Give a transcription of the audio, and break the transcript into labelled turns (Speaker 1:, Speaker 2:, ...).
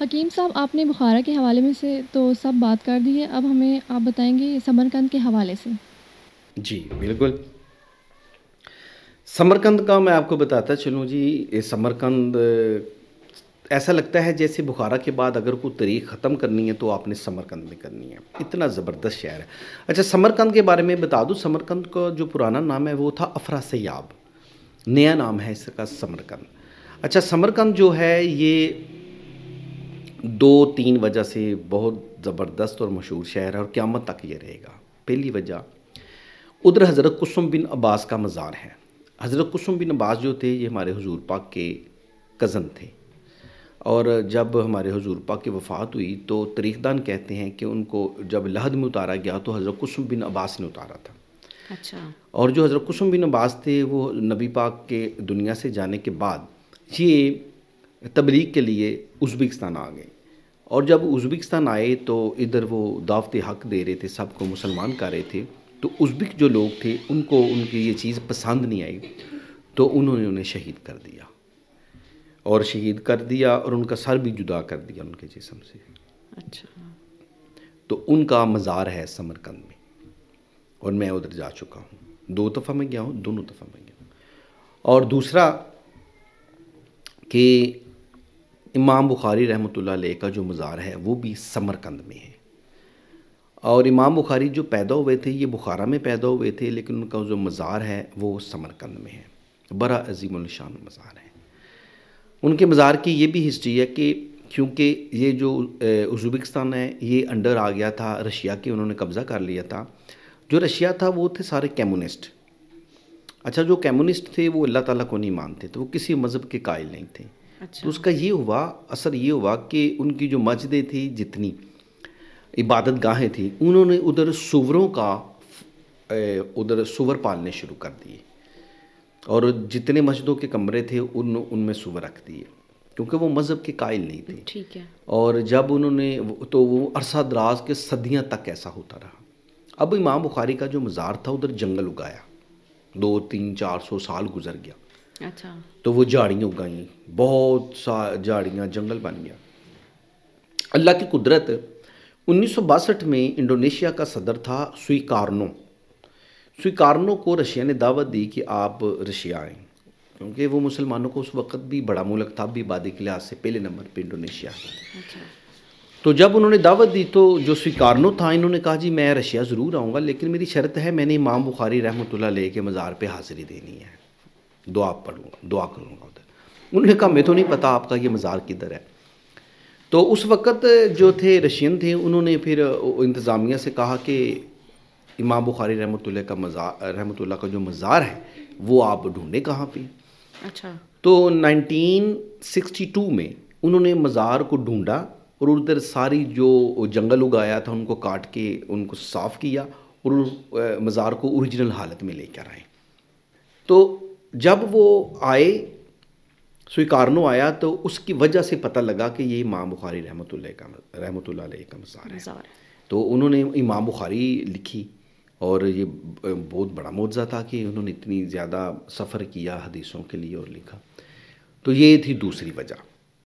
Speaker 1: हकीम साहब आपने बुखारा के हवाले में से तो सब बात कर दी है अब हमें आप बताएंगे समरकंद के हवाले से जी बिल्कुल समरकंद का मैं आपको बताता चलूँ जी समरकंद ऐसा लगता है जैसे बुखारा के बाद अगर कोई तरीक ख़त्म करनी है तो आपने समरकंद में करनी है इतना ज़बरदस्त शहर है अच्छा समरकंद के बारे में बता दूँ समरकंद का जो पुराना नाम है वो था अफरा सयाब नया नाम है इसका समरकंद अच्छा समरकंद जो है ये दो तीन वजह से बहुत ज़बरदस्त और मशहूर शहर है और क़्यामत तक ये रहेगा पहली वजह उधर हज़रत कुसुम बिन अब्बास का मज़ार है हज़रत कुसुम बिन अब्बास जो थे ये हमारे हजूर पाक के कज़न थे और जब हमारे हजूर पाक की वफ़ात हुई तो तरीक़दान कहते हैं कि उनको जब लहद में उतारा गया तो हज़रत कुसुम बिन अब्बास ने उतारा था अच्छा और जो हज़रत कुसुम बिन अब्बास थे वो नबी पाक के दुनिया से जाने के बाद ये तबलीग के लिए उज़्बेकिस्तान आ गए और जब उज़्बेकिस्तान आए तो इधर वो दावत हक दे रहे थे सबको मुसलमान कर रहे थे तो उज़्बेक जो लोग थे उनको उनकी ये चीज़ पसंद नहीं आई तो उन्होंने उन्हें शहीद कर दिया और शहीद कर दिया और उनका सर भी जुदा कर दिया उनके जिसम से अच्छा तो उनका मज़ार है समरकंद में और मैं उधर जा चुका हूँ दो दफ़ा मैं गया हूँ दोनों दफ़ा मैं गया हूँ और दूसरा कि इमाम बुखारी रहमत का जो मज़ार है वो भी समरकंद में है और इमाम बुखारी जो पैदा हुए थे ये बुखारा में पैदा हुए थे लेकिन उनका जो मज़ार है वो समरकंद में है बड़ा अजीमशान मज़ार है उनके मज़ार की ये भी हिस्ट्री है कि क्योंकि ये जो उज़्बेकिस्तान है ये अंडर आ गया था रशिया के उन्होंने कब्ज़ा कर लिया था जो रशिया था वो थे सारे कम्युनिस्ट अच्छा जो कम्युनिस्ट थे वो अल्लाह ताला को नहीं मानते तो वो किसी मज़हब के कायल नहीं थे अच्छा। तो उसका ये हुआ असर ये हुआ कि उनकी जो मस्जिदें थी जितनी इबादत गाहें थी उन्होंने उधर सुवरों का उधर सुवर पालने शुरू कर दिए और जितने मस्जिदों के कमरे थे उन उनमें सुवर रख दिए क्योंकि वो मज़हब के कायल नहीं थे ठीक है और जब उन्होंने तो वो अरसा दराज के सदियाँ तक ऐसा होता रहा अब इमाम बुखारी का जो मज़ार था उधर जंगल उगाया दो तीन चार सौ साल गुजर गया अच्छा तो वो झाड़ियाँ उगाई बहुत सा झाड़ियाँ जंगल बन गया अल्लाह की कुदरत उन्नीस में इंडोनेशिया का सदर था स्वीकारनो स्वीकारनो को रशिया ने दावत दी कि आप रशिया आएँ क्योंकि वो मुसलमानों को उस वक्त भी बड़ा मुल्क था भी बादी के लिहाज से पहले नंबर पे इंडोनेशिया अच्छा। तो जब उन्होंने दावत दी तो जो स्वीकारनो था इन्होंने कहा जी मैं रशिया ज़रूर आऊँगा लेकिन मेरी शर्त है मैंने इमाम बुखारी रहमत ले के मज़ार पर हाज़िरी देनी है दुआ पढ़ूँगा दुआ करूँगा उधर
Speaker 2: उन्होंने कहा मैं तो नहीं
Speaker 1: पता आपका ये मज़ार किधर है तो उस वक़्त जो थे रशियन थे उन्होंने फिर इंतज़ामिया से कहा कि इमाम बुखारी रहमत का मज़ार रहमत का जो मज़ार है वो आप ढूंढे कहाँ पे अच्छा तो 1962 में उन्होंने मज़ार को ढूंढा और उधर सारी जो जंगल उगाया था उनको काट के उनको साफ़ किया और मज़ार को ओरिजिनल हालत में लेकर आए तो जब वो आए स्वीकारनो आया तो उसकी वजह से पता लगा कि ये इमाम बुखारी रहमत का रहमत का मज़ार है तो उन्होंने इमाम बुखारी लिखी और ये बहुत बड़ा मुआवजा था कि उन्होंने इतनी ज़्यादा सफ़र किया हदीसों के लिए और लिखा तो ये थी दूसरी वजह